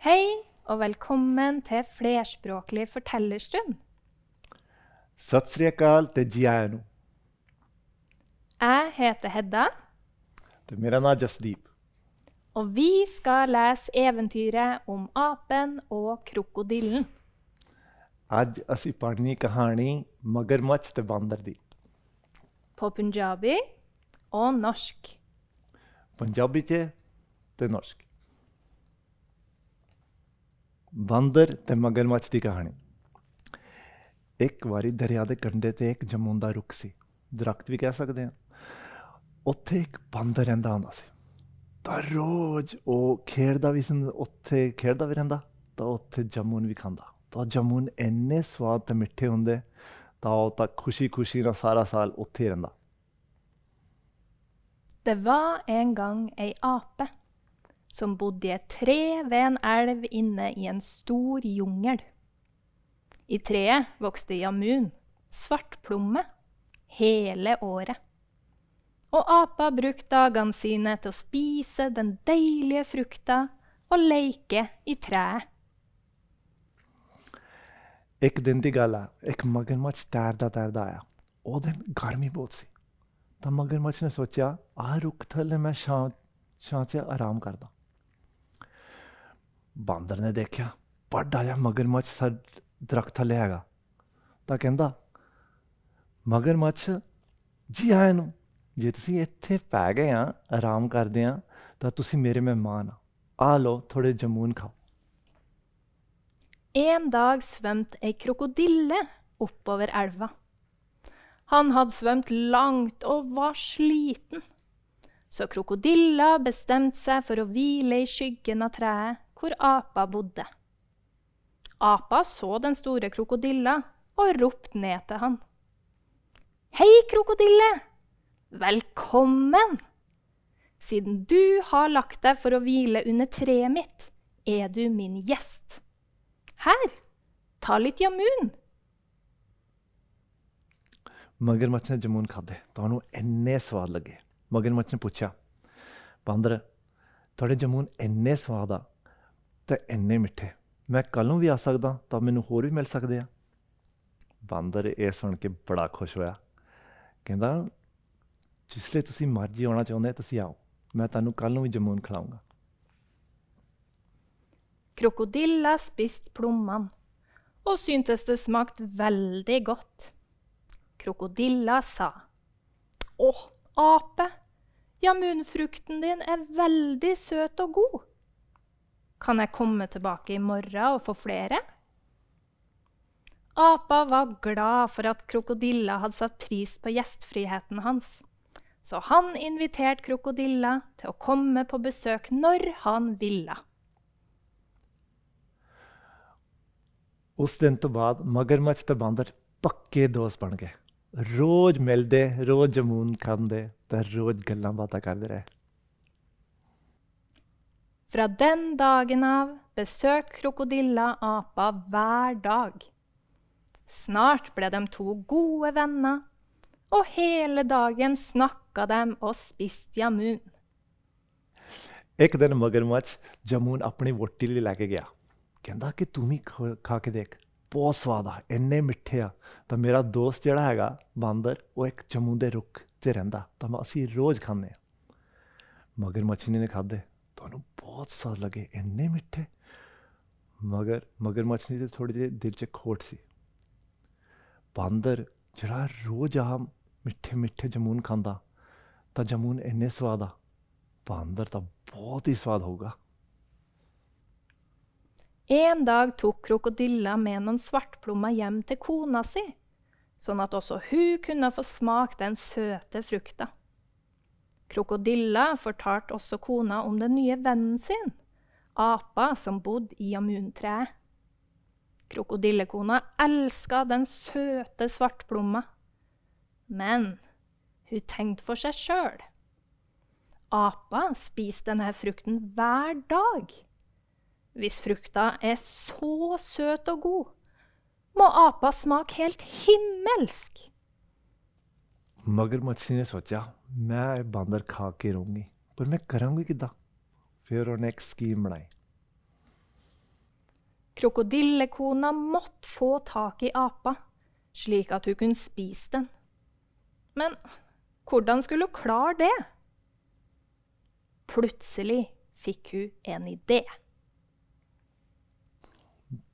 Hei og velkommen til flerspråklig fortellerstund. Satsrekal til tejiano. Jeg heter Hedda. Det er Mirana Jasdeep. Og vi skal lese eventyret om apen og krokodillen. Aj asi parni kahani magarmach te bandardi. På punjabi og norsk. Punjabi til norsk. ਬੰਦਰ ਤੇ ਮਗਰਮੱਛ ਦੀ ਕਹਾਣੀ ਇੱਕ ਵਾਰੀ ਦਰਿਆ ਦੇ ਕੰਢੇ ਤੇ ਇੱਕ ਜਮੂੰਦਾ ਰੁੱਖ ਸੀ ਦਰਖਤ ਵੀ ਕਹਿ ਸਕਦੇ ਆ ਉੱਥੇ ਇੱਕ ਬੰਦਰ ਰਹਿੰਦਾ ਹੁੰਦਾ ਸੀ ਤਾਂ ਰੋਜ਼ ਉਹ ਖੇਡਦਾ ਵੀ ਸੀ ਉੱਥੇ ਖੇਡਦਾ ਵੀ ਰਹਿੰਦਾ ਤਾਂ ਉੱਥੇ ਜਮੂਨ ਵੀ ਖਾਂਦਾ ਤਾਂ ਜਮੂਨ ਇੰਨੇ ਸਵਾਦ ਤੇ ਮਿੱਠੇ ਹੁੰਦੇ ਤਾਂ ਉਹ ਤਾਂ ਖੁਸ਼ੀ-ਖੁਸ਼ੀ ਨਾਲ ਸਾਰਾ ਸਾਲ ਉੱਥੇ ਰਹਿੰਦਾ ਤੇ ਵਾ en gang ei ape som bodde i et tre ved en elv inne i en stor jungel. I treet vokste jamun, svartplomme, hele året. Og apa brukte dagene sine til å spise den deilige frukta og leke i treet. Ek denti gala, ek magermach tærda tærda aaya, og den garmi båtsi. Da magermach ne socha, aa rukthalle mein aram karda. Bandarnedekya. Bardaya magarmach sar drakta lega. Da kenda. Magarmach ਜੀ ਆਇਆਂ ਨੂੰ ਜੇ ਤੁਸੀਂ ਇੱਥੇ ਪੈ ਗਏ ਆ ਆਰਾਮ ਕਰਦੇ ਆ ਤਾਂ ਤੁਸੀਂ ਮੇਰੇ ਮਹਿਮਾਨ ਆ ਆ ਲਓ ਥੋੜੇ En dag svømte ei krokodille oppover elva. Han hadde svømt langt og var sliten, så krokodilla bestemte seg for å hvile i skyggen av treet hvor apa bodde. Apa så den store krokodilla og ropte ned til han. Hei, krokodille! Velkommen! Siden du har lagt deg for å hvile under treet mitt, er du min gjest. Her, ta litt jamun. मगर मच्छने जमून खादे तो इन्ने स्वाद लगे ਤੇ ਇੰਨੇ ਮਿੱਠੇ ਮੈਂ ਕੱਲ ਨੂੰ ਵੀ ਆ ਸਕਦਾ ਤਾਂ ਮੈਨੂੰ ਹੋਰ ਵੀ ਮਿਲ ਸਕਦੇ ਆ ਬਾਂਦਰ ਇਹ ਸੁਣ ਕੇ ਬੜਾ ਖੁਸ਼ ਹੋਇਆ ਕਹਿੰਦਾ ਜਿਸ ਲਈ ਤੁਸੀਂ ਮਰਜ਼ੀ ਆਉਣਾ ਚਾਹੁੰਦੇ ਤੁਸੀਂ ਆਓ ਮੈਂ ਤੁਹਾਨੂੰ ਕੱਲ ਨੂੰ ਵੀ ਜਮੂਨ ਖਿਲਾਉਂਗਾ Krokodilla spiste plommene og syntes det smakte veldig godt. Krokodilla sa Å, ape, jamunfrukten din er veldig søt og god. Kan jeg komme tilbake i morgen og få flere? Apa var glad for at krokodilla hadde satt pris på gjestfriheten hans. Så han inviterte krokodilla til å komme på besøk når han ville. उसदिन तो बाद मगरमच्छ तो बांदर पक्के दोस्त बन गए रोज Fra den dagen av besøk krokodilla apa hver dag. Snart ble de to gode venner, og hele dagen snakka de og spiste jamun. Ek den एक jamun मगरमच्छ vorti li lage gaya. Kenda ke tumi kha ke ही खा के देख बहुत स्वाद आ इन्ने मिठे आ तो मेरा दोस्त जड़ा हैगा बांदर वो एक जमून के रुख से रहा तो असं रोज़ खाने मगरमच्छ ने खाधे तो बहुत स्वाद लगे इतने मिठे मगर मगरमच्छ नहीं थे थोड़ी देर दिल च खोट सी बांदर जेह्ड़ा रोज आ मिट्ठे मिट्ठे जमून खांदा तां जमून इन्ने स्वाद आ बांदर तां बहुत ही स्वाद होगा En dag tok krokodilla med noen svartplommer hjem til kona si, sånn at også hun kunne få smake den søte frukta. Krokodilla fortalte også kona om den nye vennen sin, apa som bodde i amuntreet. Krokodillekona elska den søte svartplomma, men hun tenkte for seg sjøl. Apa spiser denne frukten hver dag. Hvis frukta er så søt og god, må apa smake helt himmelsk. मगरमच्छ ने सोचा मैं बांदर खा के रहूँगी पर मैं कराऊंगी किदा फिर उन्हें एक स्कीम बनाई Krokodillekona måtte få tak i apa, slik at hun kunne spise den. Men hvordan skulle hun klare det? Plutselig fikk hun en idé.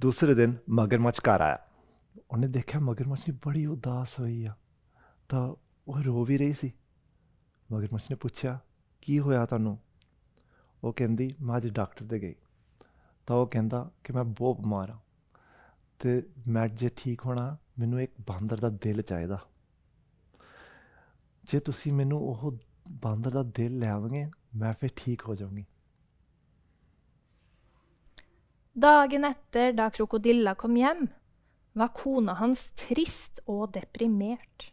दूसरे din, मगरमच्छ घर आया उन्हें देखा मगरमच्छ बड़ी उदास हुई है तो ਉਹ ਰੋ ਵੀ ਰਹੀ ਸੀ ਮਗਰਮੱਛ ਨੇ ਪੁੱਛਿਆ ਕੀ ਹੋਇਆ ਤੁਹਾਨੂੰ ਉਹ ਕਹਿੰਦੀ ਮੈਂ ਅੱਜ ਡਾਕਟਰ ਦੇ ਗਈ ਤਾਂ ਉਹ ਕਹਿੰਦਾ ਕਿ ਮੈਂ ਬਹੁਤ ਬਿਮਾਰ ਹਾਂ ਤੇ ਮੈਂ ਜੇ ਠੀਕ ਹੋਣਾ ਮੈਨੂੰ ਇੱਕ ਬਾਂਦਰ ਦਾ ਦਿਲ ਚਾਹੀਦਾ ਜੇ ਤੁਸੀਂ ਮੈਨੂੰ ਉਹ ਬਾਂਦਰ ਦਾ ਦਿਲ ਲੈ ਆਵਗੇ ਮੈਂ ਫਿਰ ਠੀਕ ਹੋ ਜਾਵਾਂਗੀ Dagen etter, da krokodilla kom hjem, var kona hans trist og deprimert.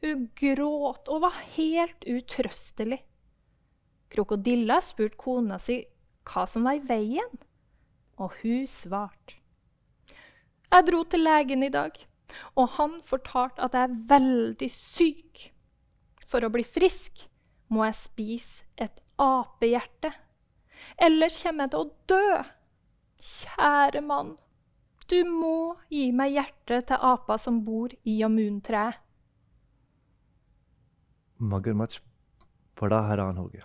Hun gråt og var helt utrøstelig. Krokodilla spurte kona si hva som var i veien, og hun svarte. Jeg dro til legen i dag, og han fortalte at jeg er veldig syk. For å bli frisk må jeg spise et apehjerte. Ellers kommer jeg til å dø. Kjære mann, du må gi meg hjertet til apa som bor i amuntreet. ਮਗਰਮੱਛ ਬੜਾ ਹੈਰਾਨ ਹੋ ਗਿਆ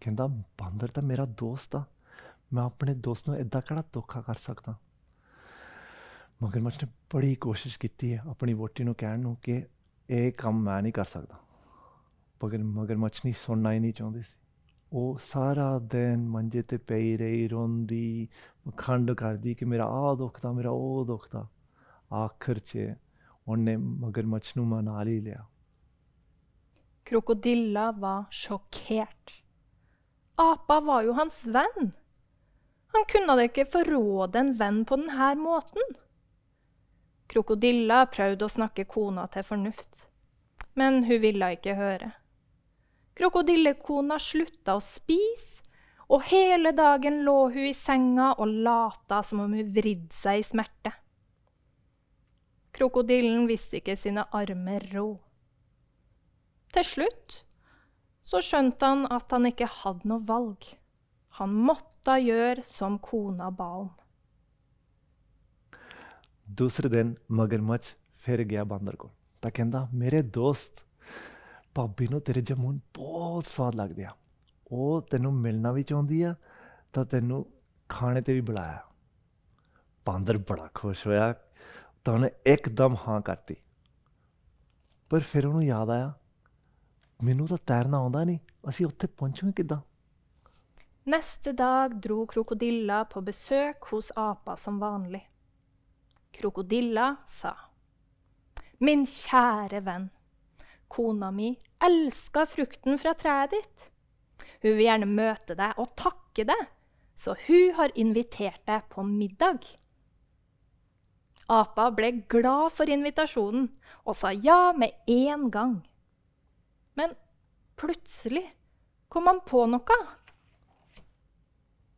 ਕਹਿੰਦਾ ਬਾਂਦਰ ਤਾਂ ਮੇਰਾ ਦੋਸਤ ਆ ਮੈਂ ਆਪਣੇ ਦੋਸਤ ਨੂੰ ਇਦਾਂ ਕਿਹੜਾ ਧੋਖਾ ਕਰ ਸਕਦਾ ਮਗਰਮੱਛ ਨੇ ਬੜੀ ਕੋਸ਼ਿਸ਼ ਕੀਤੀ ਹੈ ਆਪਣੀ ਵੋਟੀ ਨੂੰ ਕਹਿਣ ਨੂੰ ਕਿ ਇਹ ਕੰਮ ਮੈਂ ਨਹੀਂ ਕਰ ਸਕਦਾ ਪਰ ਮਗਰਮੱਛ ਨਹੀਂ ਸੁਣਨਾ ਹੀ ਨਹੀਂ ਚਾਹੁੰਦੀ ਸੀ ਉਹ ਸਾਰਾ ਦਿਨ ਮੰਜੇ ਤੇ ਪਈ ਰਹੀ ਰੋਂਦੀ ਖੰਡ ਕਰਦੀ ਕਿ ਮੇਰਾ ਆਹ ਤਾਂ ਮੇਰਾ ਉਹ ਦੁੱਖ ਤਾਂ ਆਖਰ 'ਚ ਉਹਨੇ ਮਗਰਮੱਛ ਨੂੰ ਮਨਾ ਲਈ ਲਿਆ Krokodilla var sjokkert. Apa var jo hans venn. Han kunne da ikke forråde en venn på denne måten. Krokodilla prøvde å snakke kona til fornuft, men hun ville ikke høre. Krokodillekona slutta å spise, og hele dagen lå hun i senga og lata som om hun vridde seg i smerte. Krokodillen visste ikke sine armer råd. Til slutt så skjønte han at han ikke hadde noe valg. Han måtte gjøre som kona ba om. दूसरे दिन मगरमच्छ फिर गया बांदर को ਤਾਂ ਕਹਿੰਦਾ ਮੇਰੇ ਦੋਸਤ ਭਾਬੀ ਨੂੰ ਤੇਰੇ ਜਾਮੂਨ ਬਹੁਤ ਸਵਾਦ ਲੱਗਦੇ ਆ ਉਹ ਤੈਨੂੰ ਮਿਲਣਾ ਵੀ ਚਾਹੁੰਦੀ ਆ ਤਾਂ ਤੈਨੂੰ ਖਾਣੇ ਤੇ ਵੀ ਬੁਲਾਇਆ ਬਾਂਦਰ ਬੜਾ ਖੁਸ਼ ਹੋਇਆ ਤਾਂ ਉਹਨੇ ਇੱਕਦਮ ਹਾਂ ਕਰਤੀ ਪਰ ਫਿਰ ਉਹਨੂੰ ਯਾਦ ਆਇਆ ਮੈਨੂੰ ਤਾਂ ਤੈਰਨਾ ਆਉਂਦਾ ਨਹੀਂ ਅਸੀਂ ਉੱਥੇ ਪਹੁੰਚਾਂਗੇ ਕਿੱਦਾਂ Neste dag dro krokodilla på besøk hos apa som vanlig. Krokodilla sa, 'Min kjære venn, kona mi elska frukten fra treet ditt.' 'Hun vil gjerne møte deg og takke deg, så hun har invitert deg på middag.' Apa ble glad for invitasjonen og sa ja med en gang. Men plutselig kom han på noe.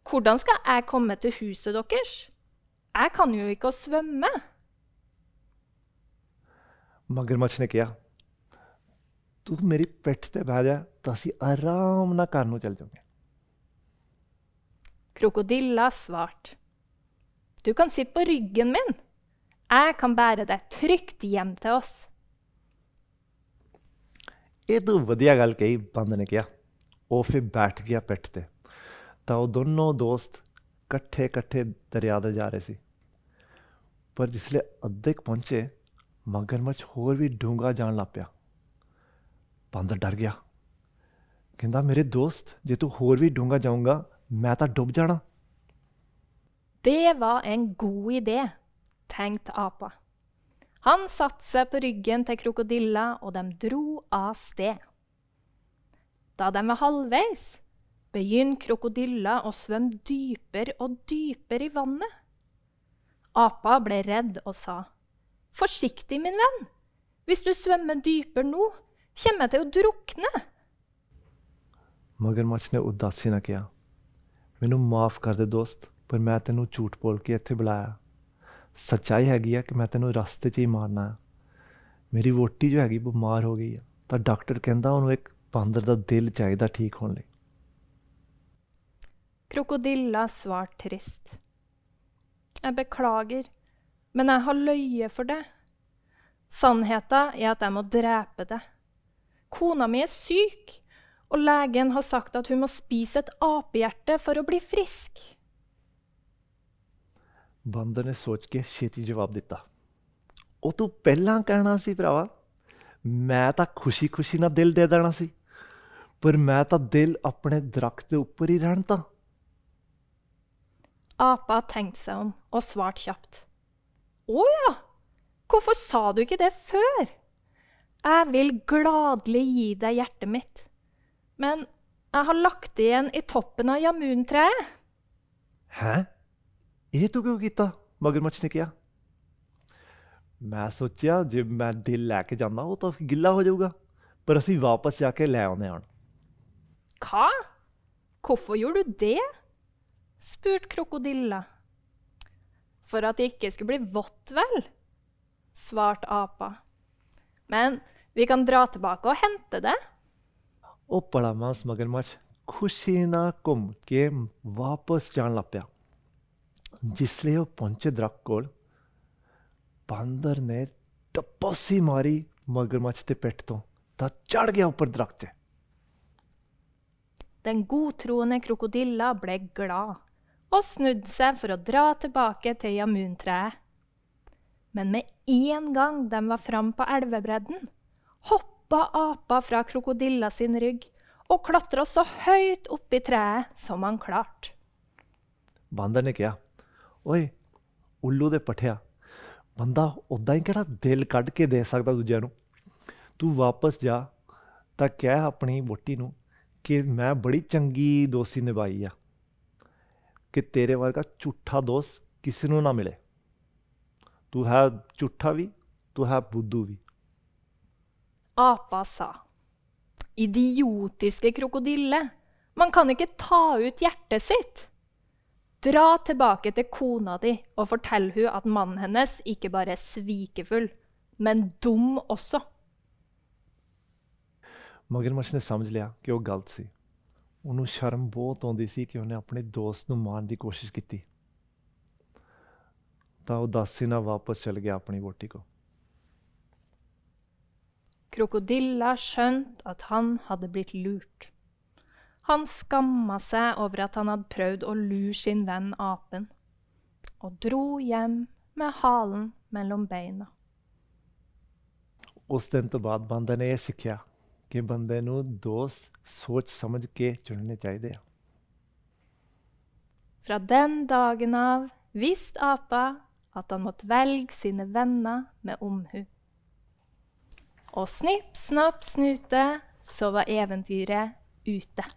Hvordan skal jeg komme til huset deres? Jeg kan jo ikke å svømme. मगरमच्छ ने किया तू मेरी पेट से बह जा Krokodilla svarte. Du kan sitte på ryggen min. Jeg kan bære deg trygt hjem til oss. ਇਹ ਤੂੰ ਵਧੀਆ ਗੱਲ ਕਹੀ ਬੰਦ ਨੇ ਕਿਹਾ ਉਹ ਫਿਰ ਬੈਠ ਗਿਆ ਪਿੱਟ ਤੇ ਤਾਂ ਉਹ ਦੋਨੋਂ ਦੋਸਤ ਇਕੱਠੇ ਇਕੱਠੇ ਦਰਿਆ ਦੇ ਜਾ ਰਹੇ ਸੀ ਪਰ ਜਿਸਲੇ ਅੱਧੇ ਕ ਪਹੁੰਚੇ ਮਗਰਮੱਛ ਹੋਰ ਵੀ ਡੂੰਗਾ ਜਾਣ ਲੱਗ ਪਿਆ ਬੰਦ ਡਰ ਗਿਆ ਕਹਿੰਦਾ ਮੇਰੇ ਦੋਸਤ ਜੇ ਤੂੰ ਹੋਰ ਵੀ ਡੂੰਗਾ ਜਾਊਂਗਾ ਮੈਂ ਤਾਂ ਡੁੱਬ ਜਾਣਾ ਤੇ ਵਾ ਐਂ ਗੂਈ ਦੇ tenkte ਆਪਾ Han satte seg på ryggen til krokodilla, og de dro av sted. Da de var halvveis, begynte krokodilla å svømme dypere og dypere i vannet. Apa ble redd og sa, 'Forsiktig, min venn. Hvis du svømmer dypere nå, kommer jeg til å drukne.' मगरमच्छ ने उदासी न किया मैनू माफ़ कर दे दोस्त पर मैं तेनों झूठ बोल के इत्थे बुलाया ਸੱਚਾਈ ਹੈਗੀ ਆ ਕਿ ਮੈਂ ਤੈਨੂੰ ਰਸਤੇ 'ਚ ਹੀ ਮਾਰਨਾ ਮੇਰੀ ਵੋਟੀ ਜੋ ਹੈਗੀ ਬਿਮਾਰ ਹੋ ਗਈ ਆ ਤਾਂ ਡਾਕਟਰ ਕਹਿੰਦਾ ਉਹਨੂੰ ਇੱਕ ਬਾਂਦਰ ਦਾ ਦਿਲ ਚਾਹੀਦਾ ਠੀਕ ਹੋਣ ਲਈ Krokodilla svar trist. Jeg beklager, men jeg har løye for det. Sannheten er at jeg må drepe det. Kona mi er syk, og legen har sagt at hun må spise et apehjerte for å bli frisk. ਬੰਦੇ ਨੇ ਸੋਚ ਕੇ ਛੇਤੀ ਜਵਾਬ ਦਿੱਤਾ ਉਹ ਤੂੰ ਪਹਿਲਾਂ ਕਹਿਣਾ ਸੀ ਭਰਾਵਾ ਮੈਂ ਤਾਂ ਖੁਸ਼ੀ-ਖੁਸ਼ੀ ਨਾਲ ਦਿਲ ਦੇ ਦੇਣਾ ਸੀ ਪਰ ਮੈਂ ਤਾਂ ਦਿਲ ਆਪਣੇ ਦਰਖਤ ਦੇ ਉੱਪਰ ਹੀ ਰਹਿਣ ਤਾਂ Apa tenkte seg om og svarte kjapt. Å ja, hvorfor sa du ikke det før? Jeg vil gladelig gi deg hjertet mitt, men jeg har lagt det igjen i toppen av jamuntreet. Hæ? ये तो क्यों ਕੀਤਾ ਮਗਰਮੱਛ ਨੇ ਕਿਹਾ ਮੈਂ ਸੋਚਿਆ ਜੇ ਮੈਂ ਦਿਲ ਲੈ ਕੇ ਜਾਂਦਾ ਉਹ ਤਾਂ ਗਿੱਲਾ ਹੋ ਜਾਊਗਾ ਪਰ ਅਸੀਂ ਵਾਪਸ ਜਾ ਕੇ ਲੈ ਆਉਂਦੇ ਹਾਂ Hva? Hvorfor gjorde du det? spurte krokodilla. For at det ikke skulle bli vått, vel? svarte apa. Men vi kan dra tilbake og hente det. Og palamas magermach, khushi na kum ke vapas jaan lapya. जिसले वो पंच द्राक कोल बांदर ने टपसी मारी til petto. Da तो ता चढ़ गया ऊपर दरख्त Den godtroende krokodilla ble glad og snudde seg for å dra tilbake til jammuntreet. Men med en gang de var fram på elvebredden, hoppa apa fra krokodilla sin rygg og klatra så høyt opp i treet som han klarte. Banderne, ja. ਓਏ ਉੱਲੂ ਦੇ ਪਠਿਆ ਬੰਦਾ ਉਦਾਂ ਹੀ ਕਿਹੜਾ ਦਿਲ ਕੱਢ ਕੇ ਦੇ ਸਕਦਾ ਦੂਜਿਆਂ ਨੂੰ ਤੂੰ ਵਾਪਸ ਜਾ ਤਾਂ ਕਹਿ ਆਪਣੀ ਬੋਟੀ ਨੂੰ ਕਿ ਮੈਂ ਬੜੀ ਚੰਗੀ ਦੋਸਤੀ ਨਿਭਾਈ ਆ ਕਿ ਤੇਰੇ ਵਰਗਾ ਝੂਠਾ ਦੋਸਤ ਕਿਸੇ ਨੂੰ ਨਾ ਮਿਲੇ ਤੂੰ ਹੈ ਝੂਠਾ ਵੀ ਤੂੰ ਹੈ ਬੁੱਧੂ ਵੀ ਆ ਪਾਸਾ Idiotiske krokodille. ਮਨ kan ikke ta ut hjertet sitt. Dra tilbake til kona di og fortell hun at mannen hennes ikke bare er svikefull, men dum også. मगर मश ने समझ लिया कि वो गलत Og ਉਹਨੂੰ ਸ਼ਰਮ og ਆਉਂਦੀ ਸੀ ਕਿ ਉਹਨੇ ਆਪਣੇ ਦੋਸਤ ਨੂੰ ਮਾਰਨ ਦੀ ਕੋਸ਼ਿਸ਼ ਕੀਤੀ ਤਾਂ ਉਹ ਦਾਸੀ ਨਾਲ ਵਾਪਸ ਚਲ ਗਿਆ ਆਪਣੀ ਵੋਟੀ ਕੋ Krokodilla skjønt at han hadde blitt lurt. Han skamma seg over at han hadde prøvd å lure sin venn apen, og dro hjem med halen mellom beina. Ostentobat bandane sikya ke bandano dos soch samajh ke chunne chahiye. Fra den dagen av visste apa at han måtte velge sine venner med omhu. Og snipp, snapp, snute, så var eventyret ute.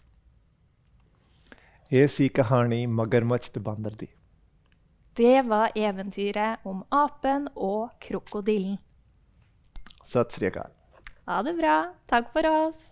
Jeg sier kahani magarmach de banderdi. Det var eventyret om apen og krokodillen. Satsrikal. Ha det bra. Takk for oss.